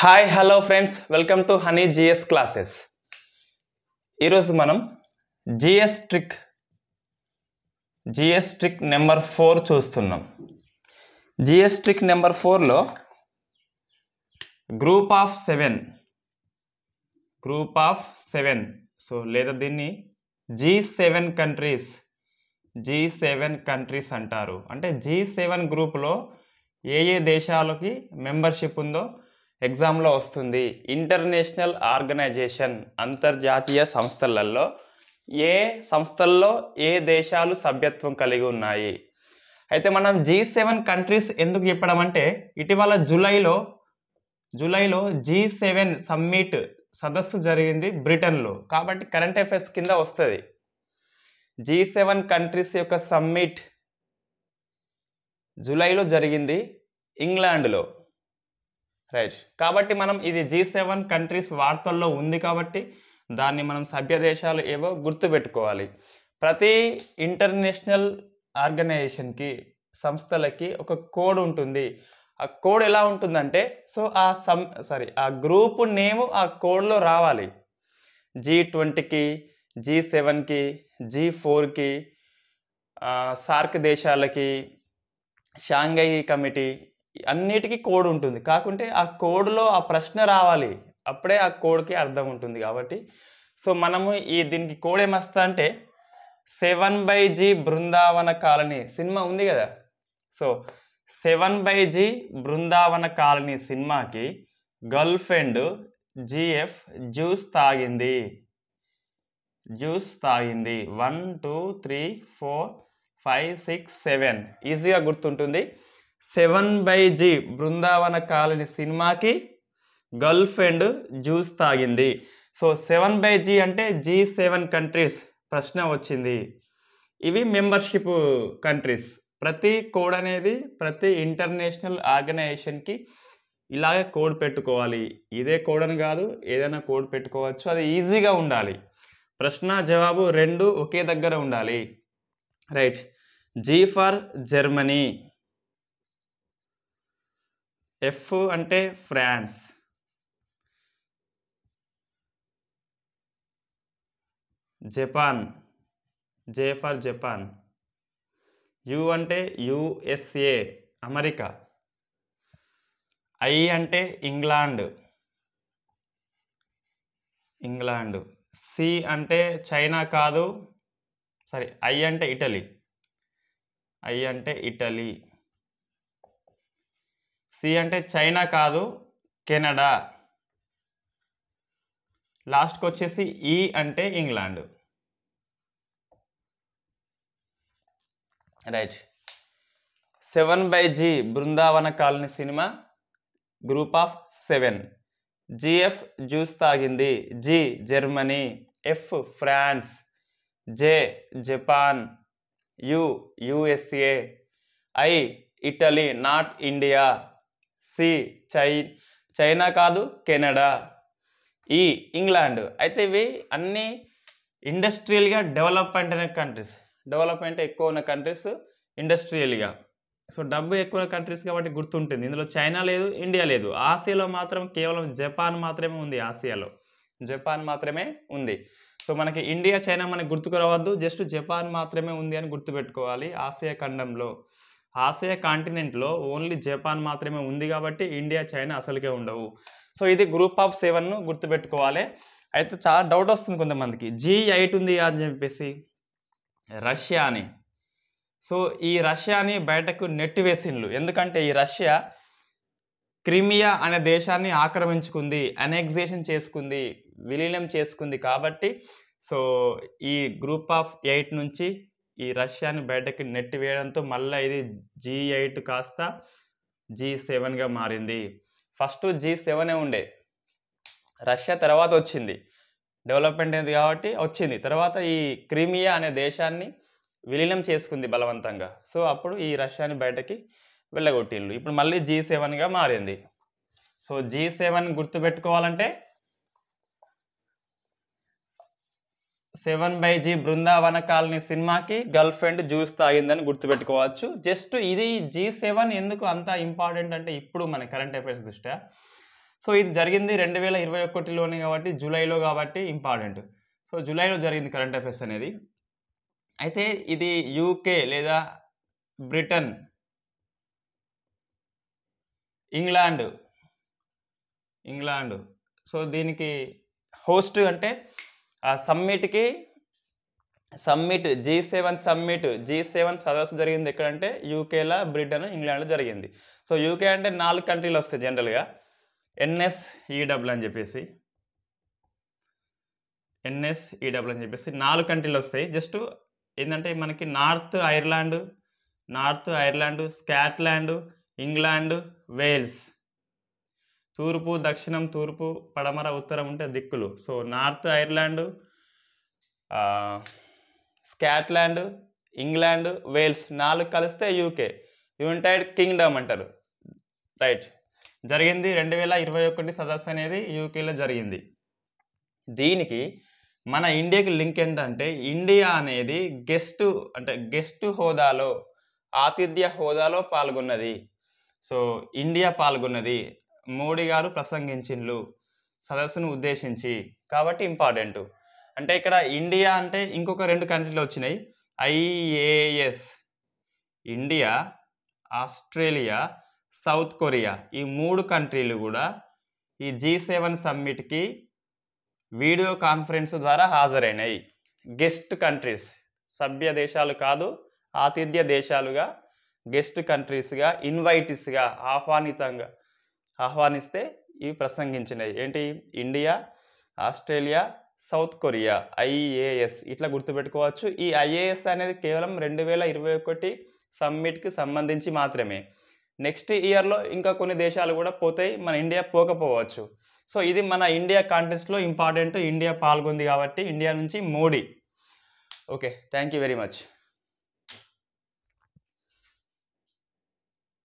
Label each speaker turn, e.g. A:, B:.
A: hi hello friends welcome to Honey GS classes ఈరోజు మనం GS trick GS trick number four చూస్తున్నాం GS trick number ఫోర్లో group of seven group of seven so లేదా దీన్ని G seven countries G seven countries అంటారు అంటే G seven గ్రూప్లో ఏ ఏ దేశాలకి మెంబర్షిప్ ఉందో ఎగ్జామ్లో వస్తుంది ఇంటర్నేషనల్ ఆర్గనైజేషన్ అంతర్జాతీయ సంస్థలలో ఏ సంస్థల్లో ఏ దేశాలు సభ్యత్వం కలిగి ఉన్నాయి అయితే మనం జీ సెవెన్ కంట్రీస్ ఎందుకు చెప్పడం అంటే ఇటీవల జూలైలో జూలైలో జీ సెవెన్ సమ్మిట్ సదస్సు జరిగింది బ్రిటన్లో కాబట్టి కరెంట్ అఫైర్స్ కింద వస్తుంది జీ సెవెన్ కంట్రీస్ యొక్క సమ్మిట్ జూలైలో జరిగింది ఇంగ్లాండ్లో రైట్ కాబట్టి మనం ఇది జీ సెవెన్ కంట్రీస్ వార్తల్లో ఉంది కాబట్టి దాన్ని మనం సభ్య దేశాలు ఏవో గుర్తుపెట్టుకోవాలి ప్రతి ఇంటర్నేషనల్ ఆర్గనైజేషన్కి సంస్థలకి ఒక కోడ్ ఉంటుంది ఆ కోడ్ ఎలా ఉంటుందంటే సో ఆ సం సారీ ఆ గ్రూప్ నేమ్ ఆ కోడ్లో రావాలి జీ ట్వంటీకి జీ సెవెన్కి జీ ఫోర్కి సార్క్ దేశాలకి షాంఘై కమిటీ అన్నిటికీ కోడ్ ఉంటుంది కాకుంటే ఆ కోడ్లో ఆ ప్రశ్న రావాలి అప్పుడే ఆ కోడ్కి అర్థం ఉంటుంది కాబట్టి సో మనము ఈ దీనికి కోడ్ ఏమస్తా అంటే seven by G Brindavan colony cinema ఉంది కదా so seven by G Brindavan colony సినిమాకి గర్ల్ ఫ్రెండ్ జిఎఫ్ జ్యూస్ తాగింది జ్యూస్ తాగింది one two three four five six seven ఈజీగా గుర్తుంటుంది seven by G Brindavan colony సినిమాకి గర్ల్ ఫ్రెండ్ జ్యూస్ తాగింది సో సెవెన్ బై జీ అంటే జీ సెవెన్ కంట్రీస్ ప్రశ్న వచ్చింది ఇవి మెంబర్షిప్ కంట్రీస్ ప్రతి కోడ్ అనేది ప్రతి ఇంటర్నేషనల్ ఆర్గనైజేషన్కి ఇలాగే కోడ్ పెట్టుకోవాలి ఇదే కోడ్ అని కాదు ఏదైనా కోడ్ పెట్టుకోవచ్చు అది ఈజీగా ఉండాలి ప్రశ్న జవాబు రెండు ఒకే దగ్గర ఉండాలి right G for Germany F అంటే France Japan J for Japan U అంటే యుఎస్ఏ అమెరికా ఐ అంటే ఇంగ్లాండ్ ఇంగ్లాండ్ సి అంటే చైనా కాదు సారీ ఐ అంటే ఇటలీ ఐ అంటే ఇటలీ సి అంటే చైనా కాదు కెనడా లాస్ట్కి వచ్చేసి ఈ అంటే England right seven by G Brindavan colony cinema group of seven GF juice తాగింది G Germany F France J Japan U USA I Italy not India C చై China కాదు Canada E England అయితే ఇవి అన్నీ ఇండస్ట్రియల్గా డెవలప్మెంట్ అనే countries development ఎక్కువ ఉన్న కంట్రీస్ ఇండస్ట్రియల్గా సో డబ్బు ఎక్కువ కంట్రీస్ కాబట్టి గుర్తుంటుంది ఇందులో చైనా లేదు ఇండియా లేదు ఆసియాలో మాత్రం కేవలం జపాన్ మాత్రమే ఉంది ఆసియాలో జపాన్ మాత్రమే ఉంది సో మనకి ఇండియా చైనా మనకి గుర్తుకు రావద్దు జస్ట్ జపాన్ మాత్రమే ఉంది అని గుర్తుపెట్టుకోవాలి ఆసియా ఖండంలో ఆసియా కాంటినెంట్లో ఓన్లీ జపాన్ మాత్రమే ఉంది కాబట్టి ఇండియా చైనా అసలుకే ఉండవు సో ఇది గ్రూప్ ఆఫ్ సెవెన్ను గుర్తుపెట్టుకోవాలి అయితే చాలా డౌట్ వస్తుంది కొంతమందికి జీ ఎయిట్ ఉంది అని చెప్పేసి రష్యా అని సో ఈ రష్యాని బయటకు నెట్టి వేసిండ్లు ఎందుకంటే ఈ రష్యా క్రిమియా అనే దేశాన్ని ఆక్రమించుకుంది అనెగ్జేషన్ చేసుకుంది విలీనం చేసుకుంది కాబట్టి సో ఈ గ్రూప్ ఆఫ్ ఎయిట్ నుంచి ఈ రష్యాని బయటకి వేయడంతో మళ్ళీ ఇది జీ ఎయిట్ కాస్త జీ సెవెన్గా మారింది ఫస్ట్ జీ సెవెనే ఉండే రష్యా తర్వాత వచ్చింది డెవలప్మెంట్ అయింది కాబట్టి వచ్చింది తర్వాత ఈ క్రిమియా అనే దేశాన్ని విలీనం చేసుకుంది బలవంతంగా సో అప్పుడు ఈ రష్యాని బయటకి వెళ్ళగొట్టిళ్ళు ఇప్పుడు మళ్ళీ జీ సెవెన్గా మారింది సో జీ సెవెన్ గుర్తుపెట్టుకోవాలంటే seven by G Brindavan colony సినిమాకి గర్ల్ ఫ్రెండ్ జ్యూస్ తాగిందని గుర్తుపెట్టుకోవచ్చు జస్ట్ ఇది జీ సెవెన్ ఎందుకు అంత ఇంపార్టెంట్ అంటే ఇప్పుడు మన కరెంట్ అఫైర్స్ దృష్ట్యా సో ఇది జరిగింది రెండు వేల ఇరవై ఒకటిలోనే కాబట్టి జూలైలో కాబట్టి ఇంపార్టెంట్ సో జూలైలో జరిగింది కరెంట్ అఫైర్స్ అనేది అయితే ఇది యూకే లేదా బ్రిటన్ ఇంగ్లాండ్ ఇంగ్లాండ్ సో దీనికి హోస్ట్ అంటే ఆ సమ్మిట్కి summit G seven summit G seven సదస్సు జరిగింది ఎక్కడంటే యూకేలో బ్రిటన్ ఇంగ్లాండ్లో జరిగింది సో యూకే అంటే నాలుగు కంట్రీలు వస్తాయి జనరల్గా ఎన్ఎస్ఈడబ్ల్యూ అని చెప్పేసి ఎన్ఎస్ఈడబ్ల్యూ అని చెప్పేసి నాలుగు కంట్రీలు వస్తాయి జస్ట్ ఏంటంటే మనకి North Ireland North Ireland Scotland England Wales తూర్పు దక్షిణం తూర్పు పడమర ఉత్తరం ఉంటే దిక్కులు so North Ireland Scotland England Wales నాలుగు కలిస్తే యూకే యునైటెడ్ కింగ్డమ్ అంటారు రైట్ జరిగింది రెండు వేల ఇరవై ఒకటి సదస్సు అనేది యూకేలో జరిగింది దీనికి మన ఇండియాకి లింక్ ఏంటంటే ఇండియా అనేది గెస్ట్ అంటే గెస్ట్ హోదాలో ఆతిథ్య హోదాలో పాల్గొన్నది సో ఇండియా పాల్గొన్నది మోడీ గారు ప్రసంగించిండ్లు సదస్సును ఉద్దేశించి కాబట్టి ఇంపార్టెంట్ అంటే ఇక్కడ ఇండియా అంటే ఇంకొక రెండు కంట్రీలు వచ్చినాయి IAS India Australia South Korea ఈ మూడు కంట్రీలు కూడా ఈ జీ సెవెన్ సమ్మిట్కి వీడియో కాన్ఫరెన్స్ ద్వారా హాజరైనాయి గెస్ట్ కంట్రీస్ సభ్య దేశాలు కాదు ఆతిథ్య దేశాలుగా గెస్ట్ కంట్రీస్గా ఇన్వైటీస్గా ఆహ్వానితంగా ఆహ్వానిస్తే ఇవి ప్రసంగించినాయి ఏంటి India Australia South Korea IAS ఇట్లా గుర్తుపెట్టుకోవచ్చు ఈ ఐఏఎస్ అనేది కేవలం రెండు వేల ఇరవై ఒకటి సమ్మిట్కి సంబంధించి మాత్రమే నెక్స్ట్ ఇయర్లో ఇంకా కొన్ని దేశాలు కూడా పోతాయి మన ఇండియా పోకపోవచ్చు సో ఇది మన ఇండియా కాంటెస్ట్లో ఇంపార్టెంట్ ఇండియా పాల్గొంది కాబట్టి ఇండియా నుంచి Modi okay thank you very much